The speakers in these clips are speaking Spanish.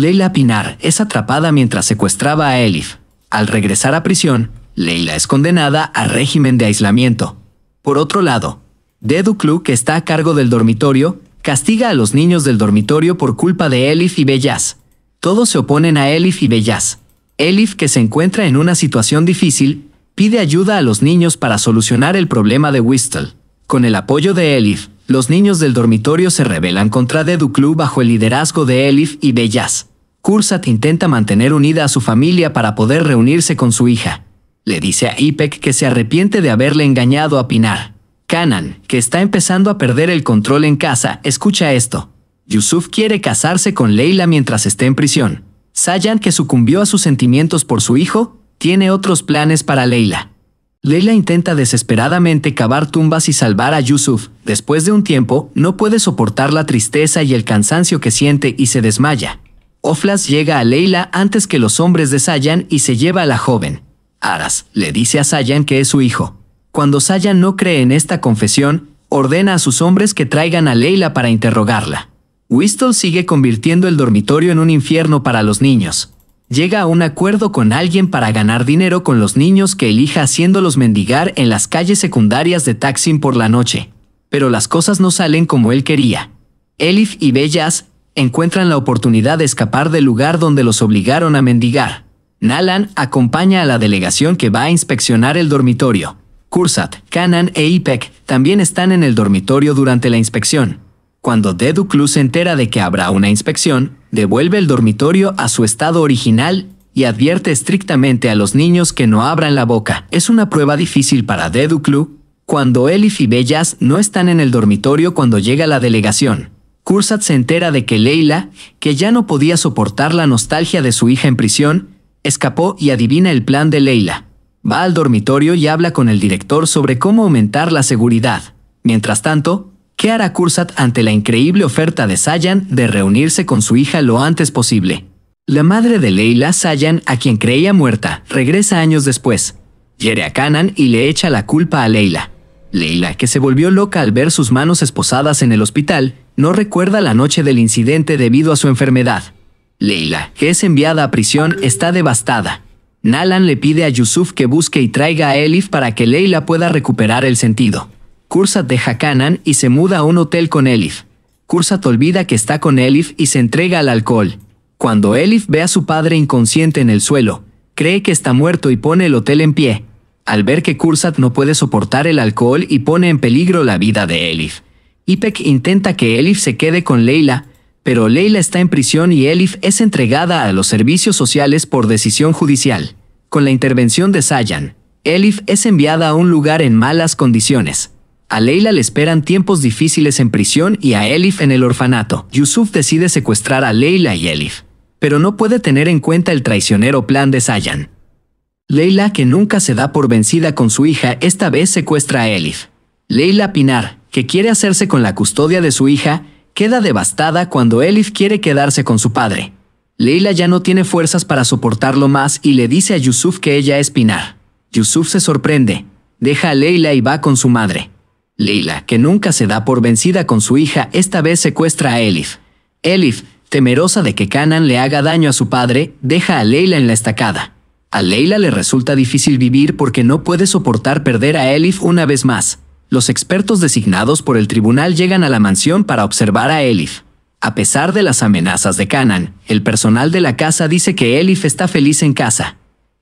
Leila Pinar es atrapada mientras secuestraba a Elif. Al regresar a prisión, Leila es condenada a régimen de aislamiento. Por otro lado, Dedu que está a cargo del dormitorio, castiga a los niños del dormitorio por culpa de Elif y Bellas. Todos se oponen a Elif y Bellas. Elif, que se encuentra en una situación difícil, pide ayuda a los niños para solucionar el problema de Whistle. Con el apoyo de Elif, los niños del dormitorio se rebelan contra Deduclu bajo el liderazgo de Elif y Bellas. Kursat intenta mantener unida a su familia para poder reunirse con su hija. Le dice a Ipek que se arrepiente de haberle engañado a Pinar. Kanan, que está empezando a perder el control en casa, escucha esto. Yusuf quiere casarse con Leila mientras esté en prisión. Sayan, que sucumbió a sus sentimientos por su hijo, tiene otros planes para Leila. Leila intenta desesperadamente cavar tumbas y salvar a Yusuf. Después de un tiempo, no puede soportar la tristeza y el cansancio que siente y se desmaya. Oflas llega a Leila antes que los hombres de Sayan y se lleva a la joven. Aras le dice a Sayan que es su hijo. Cuando Sayan no cree en esta confesión, ordena a sus hombres que traigan a Leila para interrogarla. Whistle sigue convirtiendo el dormitorio en un infierno para los niños llega a un acuerdo con alguien para ganar dinero con los niños que elija haciéndolos mendigar en las calles secundarias de Taksim por la noche. Pero las cosas no salen como él quería. Elif y Bellas encuentran la oportunidad de escapar del lugar donde los obligaron a mendigar. Nalan acompaña a la delegación que va a inspeccionar el dormitorio. Kursat, Kanan e Ipek también están en el dormitorio durante la inspección. Cuando Deduclu se entera de que habrá una inspección, devuelve el dormitorio a su estado original y advierte estrictamente a los niños que no abran la boca. Es una prueba difícil para Deduclu cuando él y Bellas no están en el dormitorio cuando llega la delegación. Cursat se entera de que Leila, que ya no podía soportar la nostalgia de su hija en prisión, escapó y adivina el plan de Leila. Va al dormitorio y habla con el director sobre cómo aumentar la seguridad. Mientras tanto, ¿Qué hará Kursat ante la increíble oferta de Sayan de reunirse con su hija lo antes posible? La madre de Leila, Sayan, a quien creía muerta, regresa años después, hiere a Kanan y le echa la culpa a Leila. Leila, que se volvió loca al ver sus manos esposadas en el hospital, no recuerda la noche del incidente debido a su enfermedad. Leila, que es enviada a prisión, está devastada. Nalan le pide a Yusuf que busque y traiga a Elif para que Leila pueda recuperar el sentido. Kursat deja Kanan y se muda a un hotel con Elif. Kursat olvida que está con Elif y se entrega al alcohol. Cuando Elif ve a su padre inconsciente en el suelo, cree que está muerto y pone el hotel en pie. Al ver que Kursat no puede soportar el alcohol y pone en peligro la vida de Elif. Ipek intenta que Elif se quede con Leila, pero Leila está en prisión y Elif es entregada a los servicios sociales por decisión judicial. Con la intervención de Sayan, Elif es enviada a un lugar en malas condiciones. A Leila le esperan tiempos difíciles en prisión y a Elif en el orfanato. Yusuf decide secuestrar a Leila y Elif, pero no puede tener en cuenta el traicionero plan de Sayan. Leila, que nunca se da por vencida con su hija, esta vez secuestra a Elif. Leila Pinar, que quiere hacerse con la custodia de su hija, queda devastada cuando Elif quiere quedarse con su padre. Leila ya no tiene fuerzas para soportarlo más y le dice a Yusuf que ella es Pinar. Yusuf se sorprende, deja a Leila y va con su madre. Leila, que nunca se da por vencida con su hija, esta vez secuestra a Elif. Elif, temerosa de que Canan le haga daño a su padre, deja a Leila en la estacada. A Leila le resulta difícil vivir porque no puede soportar perder a Elif una vez más. Los expertos designados por el tribunal llegan a la mansión para observar a Elif. A pesar de las amenazas de Canan, el personal de la casa dice que Elif está feliz en casa.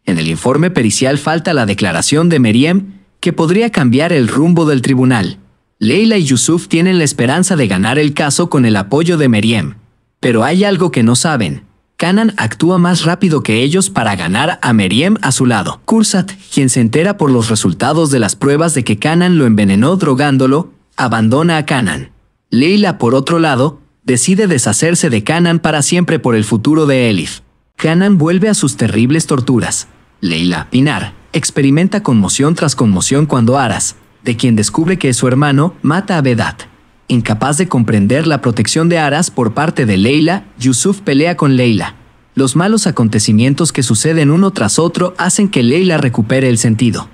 En el informe pericial falta la declaración de Meriem, que podría cambiar el rumbo del tribunal. Leila y Yusuf tienen la esperanza de ganar el caso con el apoyo de Meriem. Pero hay algo que no saben. Kanan actúa más rápido que ellos para ganar a Meriem a su lado. Kursat, quien se entera por los resultados de las pruebas de que Kanan lo envenenó drogándolo, abandona a Kanan. Leila, por otro lado, decide deshacerse de Kanan para siempre por el futuro de Elif. Kanan vuelve a sus terribles torturas. Leila, Pinar, experimenta conmoción tras conmoción cuando Aras, de quien descubre que es su hermano, mata a Vedat. Incapaz de comprender la protección de Aras por parte de Leila, Yusuf pelea con Leila. Los malos acontecimientos que suceden uno tras otro hacen que Leila recupere el sentido.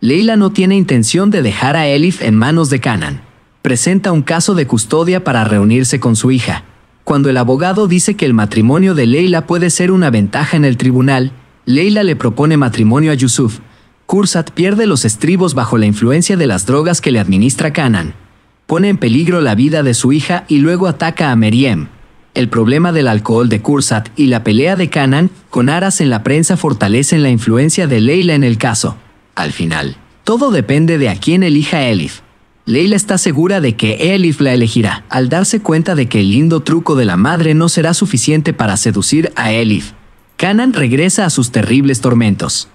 Leila no tiene intención de dejar a Elif en manos de Canan. Presenta un caso de custodia para reunirse con su hija. Cuando el abogado dice que el matrimonio de Leila puede ser una ventaja en el tribunal, Leila le propone matrimonio a Yusuf. Kursat pierde los estribos bajo la influencia de las drogas que le administra Kanan. Pone en peligro la vida de su hija y luego ataca a Meriem. El problema del alcohol de Kursat y la pelea de Canaan con aras en la prensa fortalecen la influencia de Leila en el caso. Al final, todo depende de a quién elija Elif. Leila está segura de que Elif la elegirá, al darse cuenta de que el lindo truco de la madre no será suficiente para seducir a Elif. Kanan regresa a sus terribles tormentos.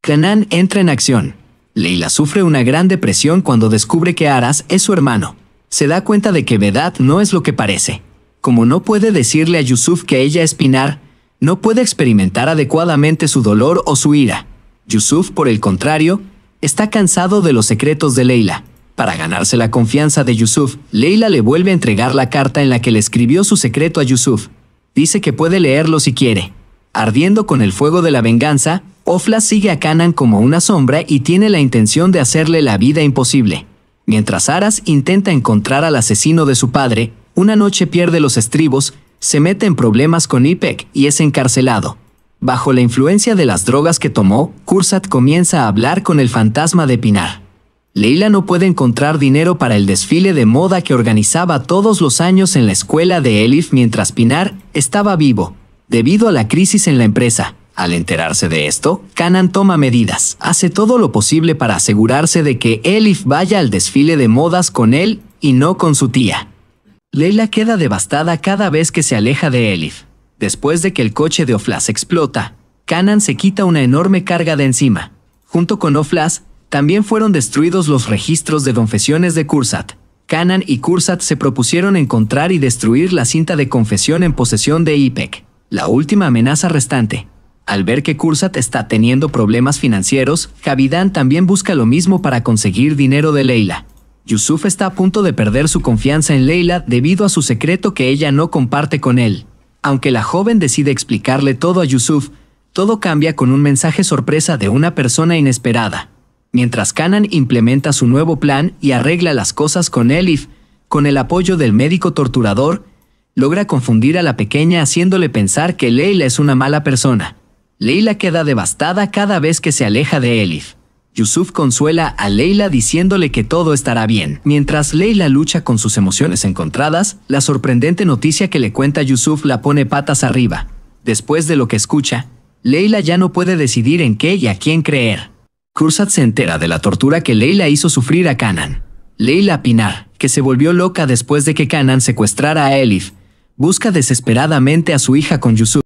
Kanan entra en acción. Leila sufre una gran depresión cuando descubre que Aras es su hermano. Se da cuenta de que Vedad no es lo que parece. Como no puede decirle a Yusuf que ella es Pinar, no puede experimentar adecuadamente su dolor o su ira. Yusuf, por el contrario, está cansado de los secretos de Leila. Para ganarse la confianza de Yusuf, Leila le vuelve a entregar la carta en la que le escribió su secreto a Yusuf. Dice que puede leerlo si quiere. Ardiendo con el fuego de la venganza, Ofla sigue a Canan como una sombra y tiene la intención de hacerle la vida imposible. Mientras Aras intenta encontrar al asesino de su padre, una noche pierde los estribos, se mete en problemas con Ipek y es encarcelado. Bajo la influencia de las drogas que tomó, Kursat comienza a hablar con el fantasma de Pinar. Leila no puede encontrar dinero para el desfile de moda que organizaba todos los años en la escuela de Elif mientras Pinar estaba vivo, debido a la crisis en la empresa. Al enterarse de esto, Canan toma medidas, hace todo lo posible para asegurarse de que Elif vaya al desfile de modas con él y no con su tía. Leila queda devastada cada vez que se aleja de Elif. Después de que el coche de Oflas explota, Canan se quita una enorme carga de encima. Junto con Oflas, también fueron destruidos los registros de confesiones de Kursat. Canan y Kursat se propusieron encontrar y destruir la cinta de confesión en posesión de IPEC la última amenaza restante. Al ver que Kursat está teniendo problemas financieros, Javidan también busca lo mismo para conseguir dinero de Leila. Yusuf está a punto de perder su confianza en Leila debido a su secreto que ella no comparte con él. Aunque la joven decide explicarle todo a Yusuf, todo cambia con un mensaje sorpresa de una persona inesperada. Mientras Kanan implementa su nuevo plan y arregla las cosas con Elif, con el apoyo del médico torturador, logra confundir a la pequeña haciéndole pensar que Leila es una mala persona. Leila queda devastada cada vez que se aleja de Elif. Yusuf consuela a Leila diciéndole que todo estará bien. Mientras Leila lucha con sus emociones encontradas, la sorprendente noticia que le cuenta Yusuf la pone patas arriba. Después de lo que escucha, Leila ya no puede decidir en qué y a quién creer. Kursat se entera de la tortura que Leila hizo sufrir a Kanan. Leila Pinar, que se volvió loca después de que Kanan secuestrara a Elif, busca desesperadamente a su hija con Yusuf.